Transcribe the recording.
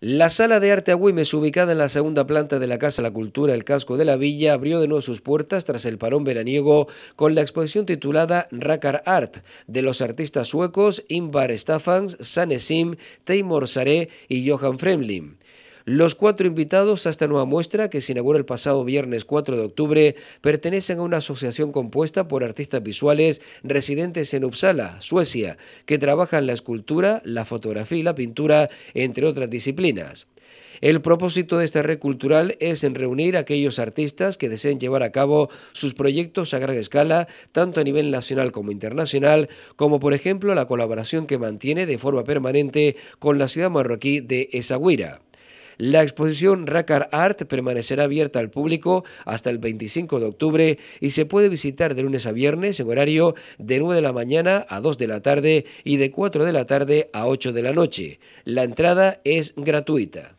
La Sala de Arte Agüimes, ubicada en la segunda planta de la Casa La Cultura, el casco de la villa, abrió de nuevo sus puertas tras el parón veraniego con la exposición titulada Rakar Art, de los artistas suecos Invar Staffans, Sanesim, Teimor Saré y Johan Fremling. Los cuatro invitados a esta nueva muestra, que se inauguró el pasado viernes 4 de octubre, pertenecen a una asociación compuesta por artistas visuales residentes en Uppsala, Suecia, que trabajan la escultura, la fotografía y la pintura, entre otras disciplinas. El propósito de esta red cultural es en reunir a aquellos artistas que deseen llevar a cabo sus proyectos a gran escala, tanto a nivel nacional como internacional, como por ejemplo la colaboración que mantiene de forma permanente con la ciudad marroquí de Esagüira. La exposición Racar Art permanecerá abierta al público hasta el 25 de octubre y se puede visitar de lunes a viernes en horario de 9 de la mañana a 2 de la tarde y de 4 de la tarde a 8 de la noche. La entrada es gratuita.